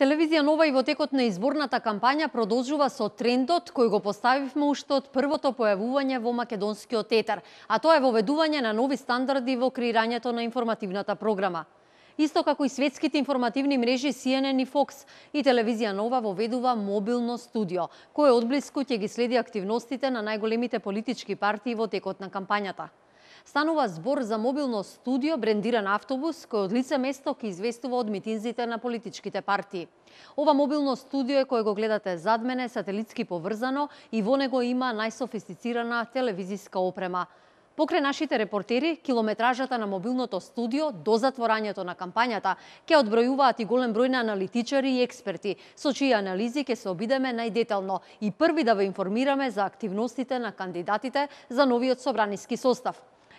Телевизија Нова и во текот на изборната кампања продолжува со трендот кој го поставивме уште од првото појавување во македонскиот етер, а тоа е воведување на нови стандарди во креирањето на информативната програма. Исто како и светските информативни мрежи CNN и Fox и Телевизија Нова воведува мобилно студио, кое одблиску ќе ги следи активностите на најголемите политички партии во текот на кампањата. Станува збор за мобилно студио брендиран автобус кој од лице место ке известува од митинзите на политичките партии. Ова мобилно студио е кој го гледате зад мене сателитски поврзано и во него има најсофистицирана телевизиска опрема. Покрај нашите репортери, километражата на мобилното студио до затворањето на кампањата ќе одбројуваат и голем број на аналитичари и експерти, со чии анализи ќе се обидеме најдетално и први да ве информираме за активностите на кандидатите за новиот собраниски состав.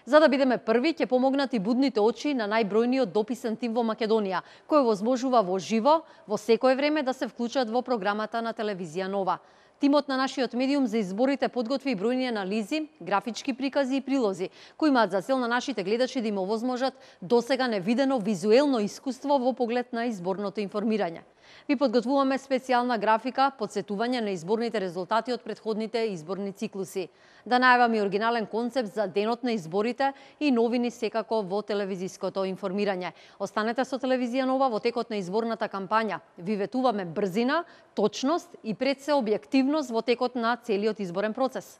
За да бидеме први, ќе помогнат и будните очи на најбројниот дописен тим во Македонија, кој возможува во живо, во секое време да се вклучат во програмата на телевизија Нова. Тимот на нашиот медиум за изборите подготви бројни анализи, графички прикази и прилози, кои имаат за цел на нашите гледачи да им овозможат досега невидено визуелно искуство во поглед на изборното информирање. Ви подготвуваме специјална графика, подсетување на изборните резултати од предходните изборни циклуси. Да најаваме оригинален концепт за денот на изборите и новини секако во телевизиското информирање. Останете со Телевизија Нова во текот на изборната кампања. Ви ветуваме брзина, точност и пред се објективност активност во текот на целиот изборен процес.